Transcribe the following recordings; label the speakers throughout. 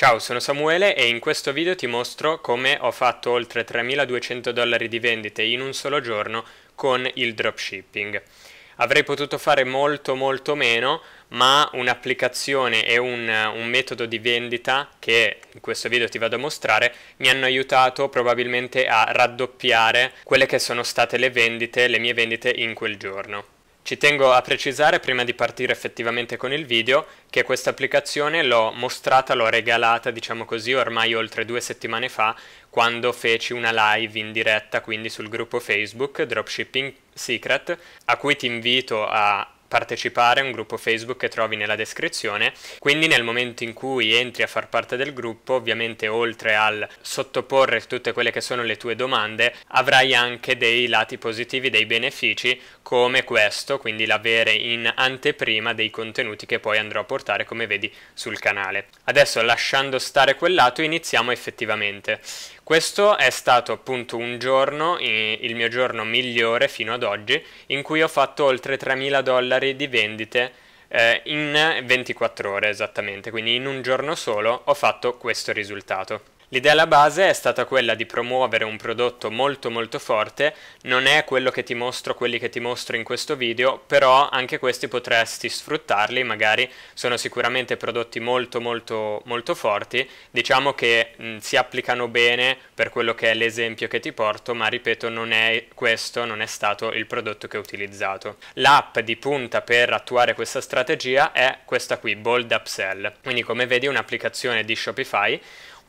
Speaker 1: Ciao, sono Samuele e in questo video ti mostro come ho fatto oltre 3200 dollari di vendite in un solo giorno con il dropshipping. Avrei potuto fare molto molto meno, ma un'applicazione e un, un, metodo di vendita che in questo video ti vado a mostrare mi hanno aiutato probabilmente a raddoppiare quelle che sono state le vendite, le mie vendite in quel giorno. Ci tengo a precisare prima di partire effettivamente con il video che questa applicazione l'ho mostrata, l'ho regalata diciamo così ormai oltre due settimane fa quando feci una live in diretta quindi sul gruppo Facebook Dropshipping Secret a cui ti invito a partecipare a un gruppo Facebook che trovi nella descrizione, quindi nel momento in cui entri a far parte del gruppo, ovviamente oltre al sottoporre tutte quelle che sono le tue domande, avrai anche dei lati positivi, dei benefici come questo, quindi l'avere in anteprima dei contenuti che poi andrò a portare come vedi sul canale. Adesso lasciando stare quel lato iniziamo effettivamente. Questo è stato appunto un giorno, il mio giorno migliore fino ad oggi, in cui ho fatto oltre 3.000 dollari di vendite eh, in 24 ore esattamente, quindi in un giorno solo ho fatto questo risultato. L'idea alla base è stata quella di promuovere un prodotto molto molto forte, non è quello che ti mostro, quelli che ti mostro in questo video, però anche questi potresti sfruttarli, magari sono sicuramente prodotti molto molto molto forti, diciamo che mh, mm, si applicano bene per quello che è l'esempio che ti porto, ma ripeto non è questo, non è stato il prodotto che ho utilizzato. L'app di punta per attuare questa strategia è questa qui, Bold Upsell, quindi come vedi è un'applicazione di Shopify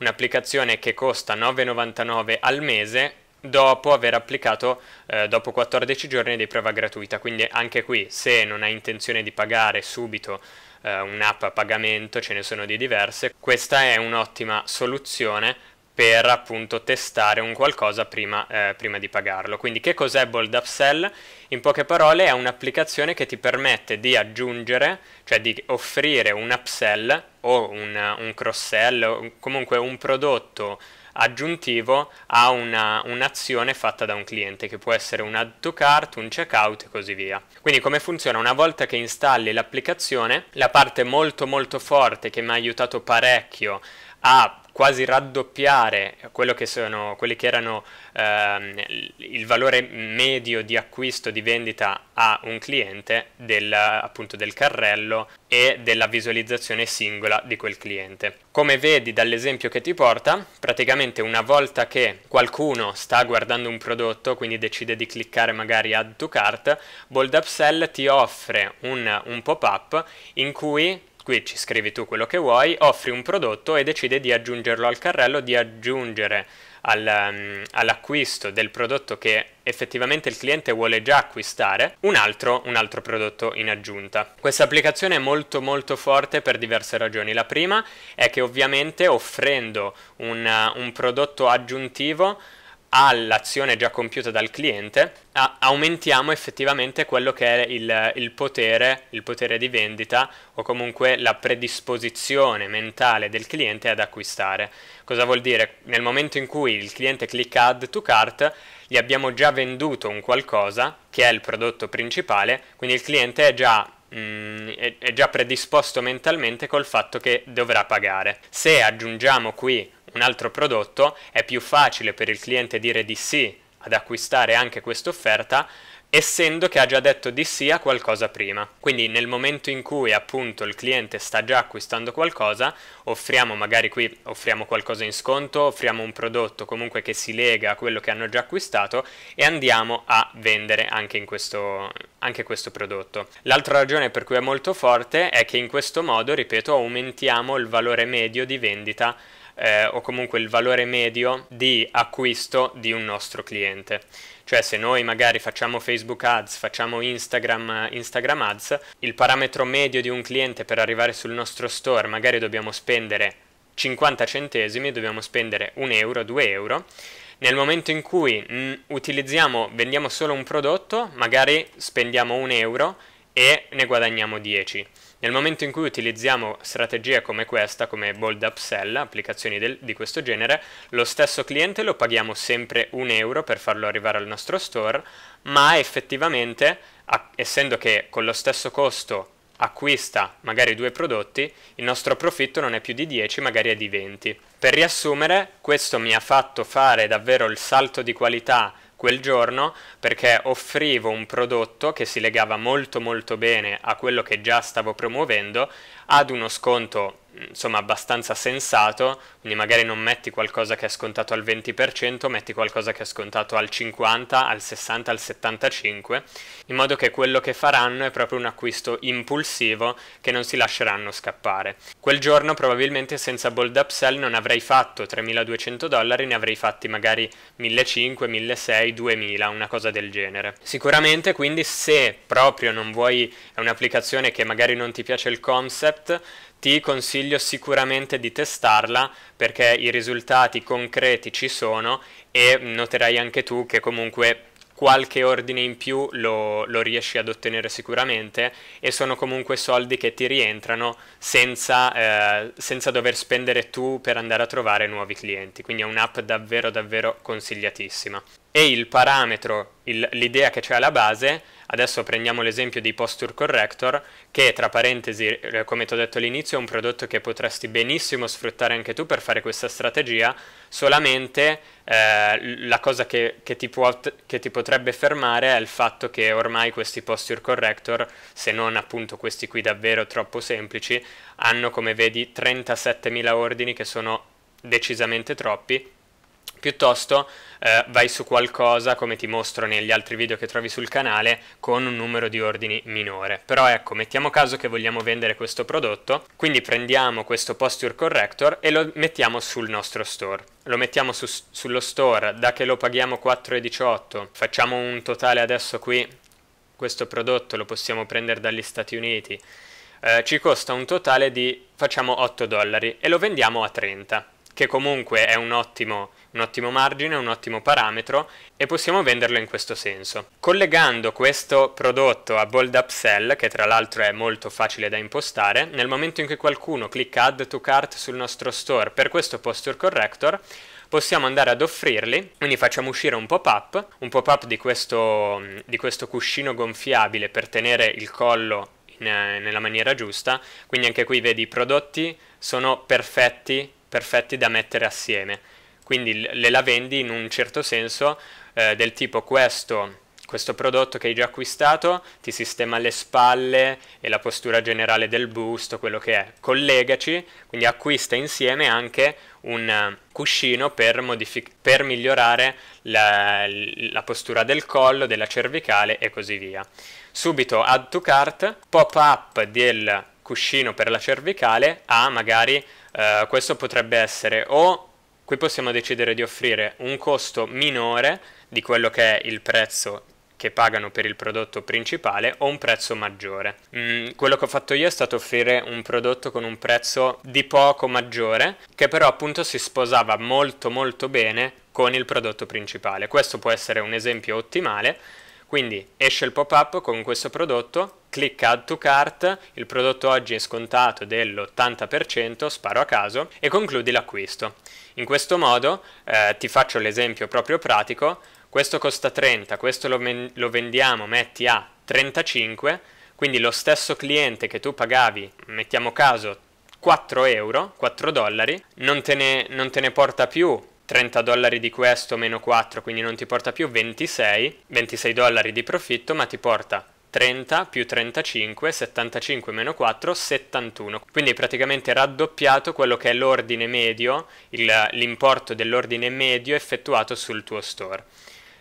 Speaker 1: un'applicazione che costa 9,99 al mese dopo aver applicato eh, dopo 14 giorni di prova gratuita. Quindi anche qui se non hai intenzione di pagare subito eh, un'app a pagamento, ce ne sono di diverse, questa è un'ottima soluzione per appunto testare un qualcosa prima, eh, prima di pagarlo. Quindi che cos'è Bold Upsell? In poche parole è un'applicazione che ti permette di aggiungere, cioè di offrire un upsell o un, un cross sell, comunque un prodotto aggiuntivo a una, un'azione fatta da un cliente che può essere un add to cart, un checkout e così via. Quindi come funziona? Una volta che installi l'applicazione, la parte molto molto forte che mi ha aiutato parecchio a quasi raddoppiare quello che sono, quelli che erano ehm, il valore medio di acquisto di vendita a un cliente del, appunto, del carrello e della visualizzazione singola di quel cliente. Come vedi dall'esempio che ti porta, praticamente una volta che qualcuno sta guardando un prodotto, quindi decide di cliccare magari add to cart, Bold Upsell ti offre un, un pop-up in cui qui ci scrivi tu quello che vuoi, offri un prodotto e decide di aggiungerlo al carrello, di aggiungere al, mm, all'acquisto del prodotto che effettivamente il cliente vuole già acquistare un altro, un altro prodotto in aggiunta. Questa applicazione è molto molto forte per diverse ragioni. La prima è che ovviamente offrendo un, un prodotto aggiuntivo all'azione già compiuta dal cliente, aumentiamo effettivamente quello che è il, il, potere, il potere di vendita o comunque la predisposizione mentale del cliente ad acquistare. Cosa vuol dire? Nel momento in cui il cliente clicca Add to Cart, gli abbiamo già venduto un qualcosa che è il prodotto principale, quindi il cliente è già mm, è, già predisposto mentalmente col fatto che dovrà pagare. Se aggiungiamo qui un altro prodotto, è più facile per il cliente dire di sì ad acquistare anche questa offerta essendo che ha già detto di sì a qualcosa prima. Quindi nel momento in cui appunto il cliente sta già acquistando qualcosa, offriamo magari qui offriamo qualcosa in sconto, offriamo un prodotto comunque che si lega a quello che hanno già acquistato e andiamo a vendere anche, questo, anche questo prodotto. L'altra ragione per cui è molto forte è che in questo modo, ripeto, aumentiamo il valore medio di vendita eh, o comunque il valore medio di acquisto di un nostro cliente. Cioè se noi magari facciamo Facebook Ads, facciamo Instagram, Instagram Ads, il parametro medio di un cliente per arrivare sul nostro store magari dobbiamo spendere 50 centesimi, dobbiamo spendere 1 euro, 2 euro. Nel momento in cui mh, mm, utilizziamo, vendiamo solo un prodotto, magari spendiamo 1 euro e ne guadagniamo 10 nel momento in cui utilizziamo strategie come questa, come Bold Upsell, applicazioni del, di questo genere, lo stesso cliente lo paghiamo sempre un euro per farlo arrivare al nostro store, ma effettivamente, a, essendo che con lo stesso costo acquista magari due prodotti, il nostro profitto non è più di 10, magari è di 20. Per riassumere, questo mi ha fatto fare davvero il salto di qualità quel giorno perché offrivo un prodotto che si legava molto molto bene a quello che già stavo promuovendo ad uno sconto insomma abbastanza sensato, quindi magari non metti qualcosa che è scontato al 20%, metti qualcosa che è scontato al 50%, al 60%, al 75%, in modo che quello che faranno è proprio un acquisto impulsivo che non si lasceranno scappare. Quel giorno probabilmente senza bold upsell non avrei fatto 3200 dollari, ne avrei fatti magari 1500, 1600, 2000, una cosa del genere. Sicuramente quindi se proprio non vuoi, è un'applicazione che magari non ti piace il concept, ti consiglio sicuramente di testarla perché i risultati concreti ci sono e noterai anche tu che comunque qualche ordine in più lo, lo, riesci ad ottenere sicuramente e sono comunque soldi che ti rientrano senza, eh, senza dover spendere tu per andare a trovare nuovi clienti. Quindi è un'app davvero davvero consigliatissima e il parametro, l'idea che c'è alla base, adesso prendiamo l'esempio di Posture Corrector, che tra parentesi, eh, come ti ho detto all'inizio, è un prodotto che potresti benissimo sfruttare anche tu per fare questa strategia, solamente eh, la cosa che, che, ti può, che ti potrebbe fermare è il fatto che ormai questi Posture Corrector, se non appunto questi qui davvero troppo semplici, hanno come vedi 37.000 ordini che sono decisamente troppi piuttosto eh, vai su qualcosa come ti mostro negli altri video che trovi sul canale con un numero di ordini minore però ecco mettiamo caso che vogliamo vendere questo prodotto quindi prendiamo questo posture corrector e lo mettiamo sul nostro store lo mettiamo su, sullo store da che lo paghiamo 4,18 facciamo un totale adesso qui questo prodotto lo possiamo prendere dagli Stati Uniti eh, ci costa un totale di facciamo 8 dollari e lo vendiamo a 30 che comunque è un ottimo un ottimo margine, un ottimo parametro e possiamo venderlo in questo senso. Collegando questo prodotto a Bold Upsell, che tra l'altro è molto facile da impostare, nel momento in cui qualcuno clicca Add to Cart sul nostro store per questo Posture Corrector, possiamo andare ad offrirli, quindi facciamo uscire un pop-up, un pop-up di questo, di questo cuscino gonfiabile per tenere il collo in, eh, nella maniera giusta, quindi anche qui vedi i prodotti sono perfetti, perfetti da mettere assieme quindi le la vendi in un certo senso eh, del tipo questo questo prodotto che hai già acquistato ti sistema le spalle e la postura generale del busto, quello che è. Collegaci, quindi acquista insieme anche un eh, cuscino per, per migliorare la, la, postura del collo, della cervicale e così via. Subito add to cart, pop up del cuscino per la cervicale a magari eh, questo potrebbe essere o Qui possiamo decidere di offrire un costo minore di quello che è il prezzo che pagano per il prodotto principale o un prezzo maggiore. Mm, quello che ho fatto io è stato offrire un prodotto con un prezzo di poco maggiore che però appunto si sposava molto molto bene con il prodotto principale. Questo può essere un esempio ottimale, quindi esce il pop-up con questo prodotto, clicca add to cart, il prodotto oggi è scontato dell'80%, sparo a caso, e concludi l'acquisto. In questo modo, eh, ti faccio l'esempio proprio pratico, questo costa 30, questo lo, ven lo vendiamo, metti a 35, quindi lo stesso cliente che tu pagavi, mettiamo caso 4 euro, 4 dollari, non te ne, non te ne porta più 30 dollari di questo meno 4, quindi non ti porta più 26, 26 dollari di profitto, ma ti porta 30 più 35, 75 meno 4, 71. Quindi praticamente raddoppiato quello che è l'ordine medio, l'importo dell'ordine medio effettuato sul tuo store.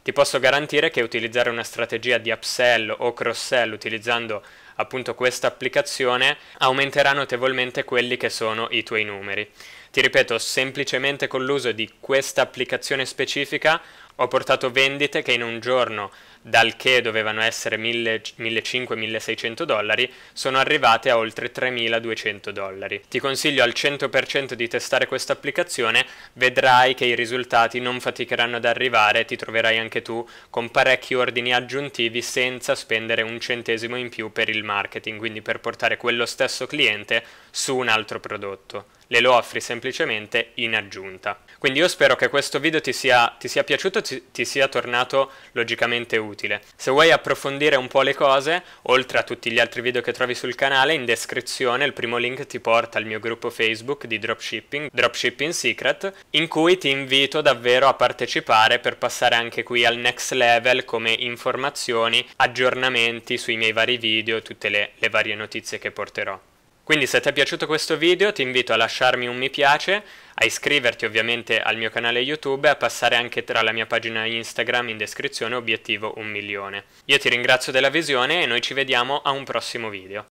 Speaker 1: Ti posso garantire che utilizzare una strategia di upsell o cross-sell utilizzando appunto questa applicazione aumenterà notevolmente quelli che sono i tuoi numeri. Ti ripeto, semplicemente con l'uso di questa applicazione specifica ho portato vendite che in un giorno, dal che dovevano essere 1500-1600 dollari, sono arrivate a oltre 3200 dollari. Ti consiglio al 100% di testare questa applicazione, vedrai che i risultati non faticheranno ad arrivare e ti troverai anche tu con parecchi ordini aggiuntivi senza spendere un centesimo in più per il marketing, quindi per portare quello stesso cliente su un altro prodotto le lo offri semplicemente in aggiunta. Quindi io spero che questo video ti sia, ti sia piaciuto, ti, ti sia tornato logicamente utile. Se vuoi approfondire un po' le cose, oltre a tutti gli altri video che trovi sul canale, in descrizione il primo link ti porta al mio gruppo Facebook di dropshipping, Dropshipping Secret, in cui ti invito davvero a partecipare per passare anche qui al next level come informazioni, aggiornamenti sui miei vari video, tutte le, le varie notizie che porterò. Quindi se ti è piaciuto questo video ti invito a lasciarmi un mi piace, a iscriverti ovviamente al mio canale YouTube e a passare anche tra la mia pagina Instagram in descrizione obiettivo un milione. Io ti ringrazio della visione e noi ci vediamo a un prossimo video.